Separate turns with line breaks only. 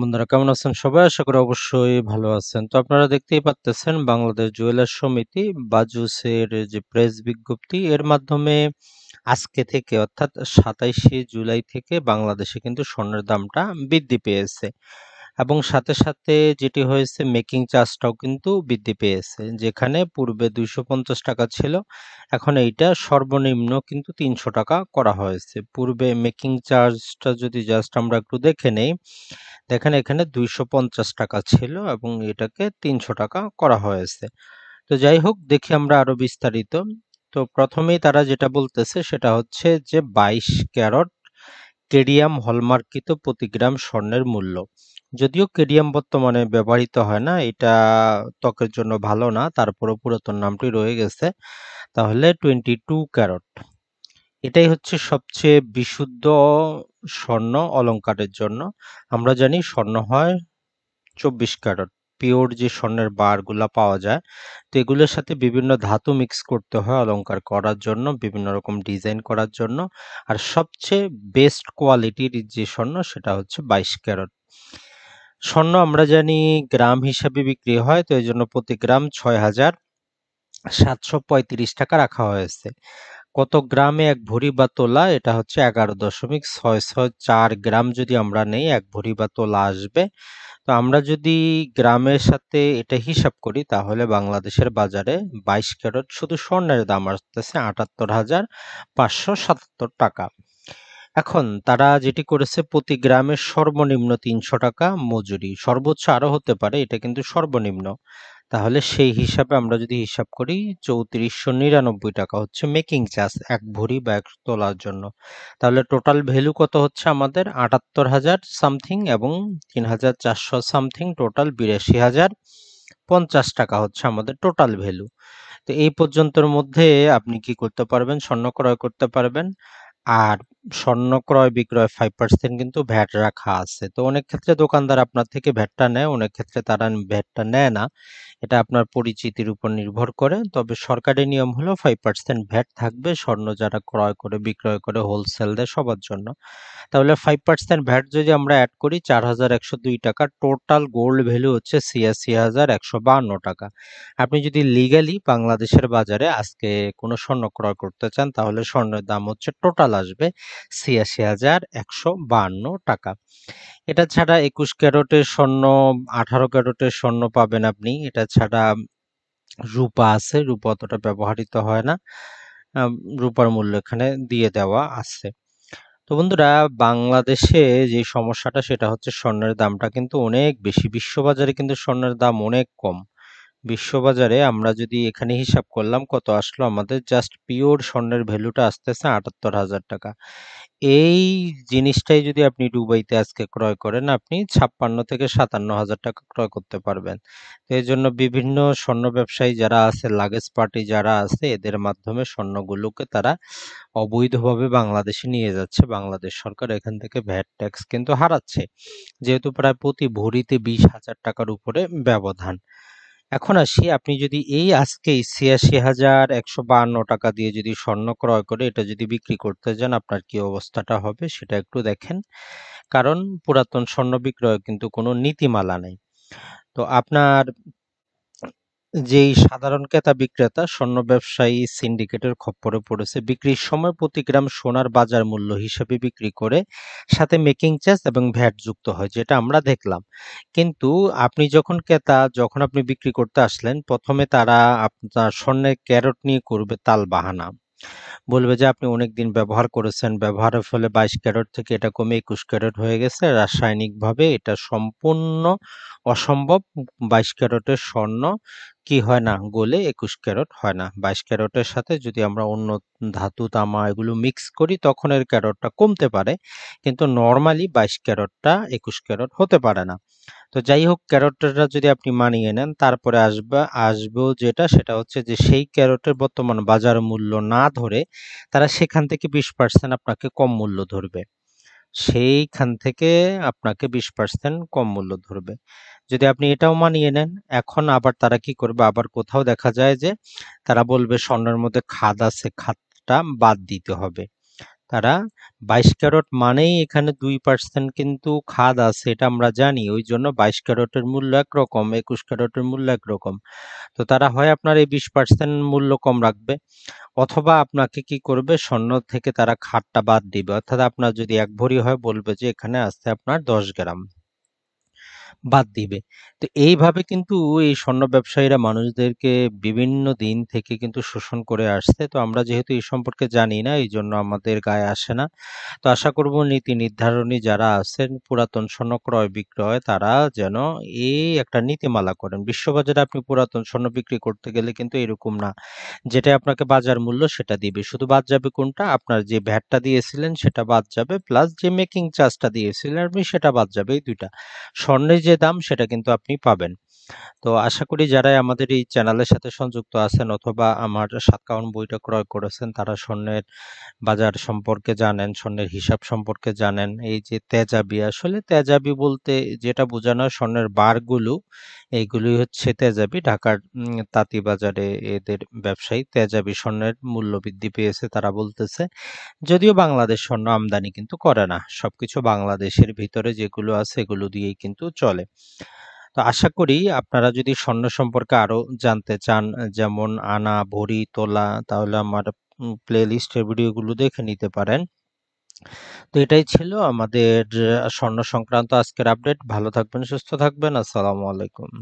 বন্ধুরা কেমন আছেন সবাই আশা করি অবশ্যই ভালো আছেন তো আপনারা দেখতেই পাচ্তেছেন বাংলাদেশ জুয়েলার সমিতি বাজুসের যে প্রেস বিজ্ঞপ্তি এর মাধ্যমে আজকে থেকে অর্থাৎ সাতাইশে জুলাই থেকে বাংলাদেশে কিন্তু স্বর্ণের দামটা বৃদ্ধি পেয়েছে এবং সাথে সাথে যেটি হয়েছে মেকিং চার্জটাও কিন্তু বৃদ্ধি পেয়েছে যেখানে পূর্বে দুইশো টাকা ছিল এখন এইটা সর্বনিম্ন কিন্তু তিনশো টাকা করা হয়েছে পূর্বে মেকিং চার্জটা যদি জাস্ট আমরা একটু দেখে নেই দেখেন এখানে দুইশো টাকা ছিল এবং এটাকে তিনশো টাকা করা হয়েছে তো যাই হোক দেখি আমরা আরও বিস্তারিত তো প্রথমেই তারা যেটা বলতেছে সেটা হচ্ছে যে বাইশ ক্যারট কেডিয়াম হলমার্কিত প্রতি গ্রাম স্বর্ণের মূল্য যদিও কেডিয়াম বর্তমানে ব্যবহৃত হয় না এটা ত্বকের জন্য ভালো না তারপরও পুরাতন নামটি রয়ে গেছে তাহলে টোয়েন্টি টু ক্যারট এটাই হচ্ছে সবচেয়ে বিশুদ্ধ স্বর্ণ অলঙ্কারের জন্য আমরা জানি স্বর্ণ হয় চব্বিশ ক্যারট পিওর যে স্বর্ণের বারগুলা পাওয়া যায় তো এগুলোর সাথে বিভিন্ন ধাতু মিক্স করতে হয় অলঙ্কার করার জন্য বিভিন্ন রকম ডিজাইন করার জন্য আর সবচেয়ে বেস্ট কোয়ালিটির যে স্বর্ণ সেটা হচ্ছে বাইশ ক্যারট স্বর্ণ আমরা জানি গ্রাম হিসাবে বিক্রি হয় তো এই জন্য প্রতি গ্রাম ছয় হাজার সাতশো পঁয়ত্রিশ টাকা রাখা হয়েছে কত গ্রামে এক ভরি বা তোলা এটা হচ্ছে এগারো দশমিক ছয় ছয় চার গ্রাম যদি আমরা নেই এক ভরি বা তোলা আসবে তো আমরা যদি গ্রামের সাথে এটা হিসাব করি তাহলে বাংলাদেশের বাজারে বাইশ ক্যারেট শুধু স্বর্ণের দাম আসতেছে আটাত্তর হাজার পাঁচশো সাতাত্তর টাকা এখন তারা যেটি করেছে প্রতি গ্রামে সর্বনিম্ন তিনশো টাকা মজুরি সর্বোচ্চ আরও হতে পারে এটা কিন্তু সর্বনিম্ন তাহলে সেই হিসাবে আমরা যদি হিসাব করি চৌত্রিশশো নিরানব্বই টাকা হচ্ছে মেকিং চার্জ এক ভরি বা এক তোলার জন্য তাহলে টোটাল ভ্যালু কত হচ্ছে আমাদের আটাত্তর হাজার সামথিং এবং তিন হাজার চারশো সামথিং টোটাল বিরাশি হাজার পঞ্চাশ টাকা হচ্ছে আমাদের টোটাল ভ্যালু তো এই পর্যন্তর মধ্যে আপনি কি করতে পারবেন স্বর্ণ ক্রয় করতে পারবেন আর স্বর্ণ ক্রয় বিক্রয় ফাইভ পার্সেন্ট কিন্তু ভ্যাট রাখা আছে তো অনেক ক্ষেত্রে দোকানদার আপনার থেকে ভ্যাটটা নেয় অনেক ক্ষেত্রে তারা ভ্যাটটা নেয় না এটা আপনার পরিচিতির উপর নির্ভর করে তবে সরকারি নিয়ম হলো ফাইভ পার্সেন্ট ভ্যাট থাকবে স্বর্ণ যারা ক্রয় করে বিক্রয় করে হোলসেল দেয় সবার জন্য তাহলে ফাইভ পার্সেন্ট ভ্যাট যদি আমরা অ্যাড করি চার হাজার একশো দুই টাকা টোটাল গোল্ড ভ্যালু হচ্ছে ছিয়াশি হাজার একশো বাহান্ন টাকা আপনি যদি লিগালি বাংলাদেশের বাজারে আজকে কোনো স্বর্ণ ক্রয় করতে চান তাহলে স্বর্ণের দাম হচ্ছে টোটাল আসবে ছিয়াশি হাজার একশো বাহান্ন টাকা এটা ছাড়া একুশ ক্যারোটের স্বর্ণ আঠারো ক্যারোটের স্বর্ণ পাবেন আপনি এটা ছাড়া রূপা আছে রূপা অতটা ব্যবহৃত হয় না রূপার মূল্য এখানে দিয়ে দেওয়া আছে তো বন্ধুরা বাংলাদেশে যে সমস্যাটা সেটা হচ্ছে স্বর্ণের দামটা কিন্তু অনেক বেশি বিশ্ববাজারে কিন্তু স্বর্ণের দাম অনেক কম বিশ্ববাজারে আমরা যদি এখানে হিসাব করলাম কত আসলো আমাদের জাস্ট পিওর স্বর্ণের ভ্যালুটা আসতেছে আটাত্তর হাজার টাকা এই জিনিসটাই যদি আপনি দুবাইতে আজকে ক্রয় করেন আপনি ছাপ্পান্ন থেকে সাতান্ন হাজার টাকা ক্রয় করতে পারবেন তো এই জন্য বিভিন্ন স্বর্ণ ব্যবসায়ী যারা আছে লাগেজ পার্টি যারা আছে এদের মাধ্যমে স্বর্ণগুলোকে তারা অবৈধভাবে বাংলাদেশে নিয়ে যাচ্ছে বাংলাদেশ সরকার এখান থেকে ভ্যাট ট্যাক্স কিন্তু হারাচ্ছে যেহেতু প্রায় প্রতি ভরিতে বিশ হাজার টাকার উপরে ব্যবধান এখন আসি আপনি যদি এই আজকেই ছিয়াশি হাজার একশো বাহান্ন টাকা দিয়ে যদি স্বর্ণ ক্রয় করে এটা যদি বিক্রি করতে যান আপনার কি অবস্থাটা হবে সেটা একটু দেখেন কারণ পুরাতন স্বর্ণ বিক্রয় কিন্তু কোনো নীতিমালা নেই তো আপনার যেই সাধারণ ক্রেতা বিক্রেতা স্বর্ণ ব্যবসায়ী সিন্ডিকেটের খপ্পরে পড়েছে বিক্রির সময় প্রতি গ্রাম সোনার বাজার মূল্য হিসেবে বিক্রি করে সাথে মেকিং চার্জ এবং ভ্যাট যুক্ত হয় যেটা আমরা দেখলাম কিন্তু আপনি যখন ক্রেতা যখন আপনি বিক্রি করতে আসলেন প্রথমে তারা আপনার স্বর্ণের ক্যারট নিয়ে করবে তাল বাহানা বলবে যে আপনি অনেক দিন ব্যবহার করেছেন ব্যবহারের ফলে বাইশ ক্যারেট থেকে এটা কমে একুশ ক্যারেট হয়ে গেছে রাসায়নিকভাবে এটা সম্পূর্ণ অসম্ভব বাইশ ক্যারেটের স্বর্ণ কি হয় না গোলে একুশ ক্যারট হয় না বাইশ ক্যারটের সাথে যদি আমরা অন্য ধাতু তামা এগুলো মিক্স করি তখন এর ক্যারটটা কমতে পারে কিন্তু নর্মালি বাইশ ক্যারটটা একুশ ক্যারট হতে পারে না তো যাই হোক ক্যারোটটা যদি আপনি মানিয়ে নেন তারপরে আসবে আসবে যেটা সেটা হচ্ছে যে সেই ক্যারোটের বর্তমান বাজার মূল্য না ধরে তারা সেখান থেকে বিশ পার্সেন্ট আপনাকে কম মূল্য ধরবে সেইখান থেকে আপনাকে বিশ পার্সেন্ট কম মূল্য ধরবে যদি আপনি এটাও মানিয়ে নেন এখন আবার তারা কি করবে আবার কোথাও দেখা যায় যে তারা বলবে স্বর্ণের মধ্যে খাদ আছে খাদটা বাদ দিতে হবে তারা বাইশ ক্যারট মানেই এখানে দুই পার্সেন্ট কিন্তু খাদ আছে এটা আমরা জানি ওই জন্য বাইশ ক্যারটের মূল্য একরকম একুশ ক্যারটের মূল্য একরকম তো তারা হয় আপনার এই বিশ পার্সেন্ট মূল্য কম রাখবে অথবা আপনাকে কি করবে স্বর্ণ থেকে তারা খাদটা বাদ দিবে অর্থাৎ আপনার যদি এক ভরি হয় বলবে যে এখানে আসতে আপনার দশ গ্রাম বাদ দিবে তো এইভাবে কিন্তু এই স্বর্ণ ব্যবসায়ীরা মানুষদেরকে বিভিন্ন দিন থেকে কিন্তু শোষণ করে আসছে তো আমরা যেহেতু এই সম্পর্কে জানি না এই জন্য আমাদের গায়ে আসে না তো আশা করব নীতি নির্ধারণী যারা আছেন পুরাতন স্বর্ণ ক্রয় বিক্রয় তারা যেন এই একটা নীতিমালা করেন বিশ্ববাজারে আপনি পুরাতন স্বর্ণ বিক্রি করতে গেলে কিন্তু এরকম না যেটা আপনাকে বাজার মূল্য সেটা দিবে শুধু বাদ যাবে কোনটা আপনার যে ভ্যাটটা দিয়েছিলেন সেটা বাদ যাবে প্লাস যে মেকিং চার্জটা দিয়েছিলেন আপনি সেটা বাদ যাবে এই দুইটা স্বর্ণের যে দাম সেটা কিন্তু আপনি পাবেন তো আশা করি যারাই আমাদের এই চ্যানেলের সাথে সংযুক্ত আছেন অথবা আমার সাতকাউন বইটা ক্রয় করেছেন তারা স্বর্ণের বাজার সম্পর্কে জানেন স্বর্ণের হিসাব সম্পর্কে জানেন এই যে তেজাবি আসলে তেজাবি বলতে যেটা বোঝানো স্বর্ণের বারগুলো এইগুলি হচ্ছে তেজাবি ঢাকার তাঁতি বাজারে এদের ব্যবসায়ী তেজাবি স্বর্ণের মূল্য বৃদ্ধি পেয়েছে তারা বলতেছে যদিও বাংলাদেশ স্বর্ণ আমদানি কিন্তু করে না সবকিছু বাংলাদেশের ভিতরে যেগুলো আছে এগুলো দিয়েই কিন্তু চলে তো আশা করি আপনারা যদি স্বর্ণ সম্পর্কে আরও জানতে চান যেমন আনা ভরি তোলা তাহলে আমার প্লে লিস্টের ভিডিওগুলো দেখে নিতে পারেন তো এটাই ছিল আমাদের স্বর্ণ সংক্রান্ত আজকের আপডেট ভালো থাকবেন সুস্থ থাকবেন আসসালামু আলাইকুম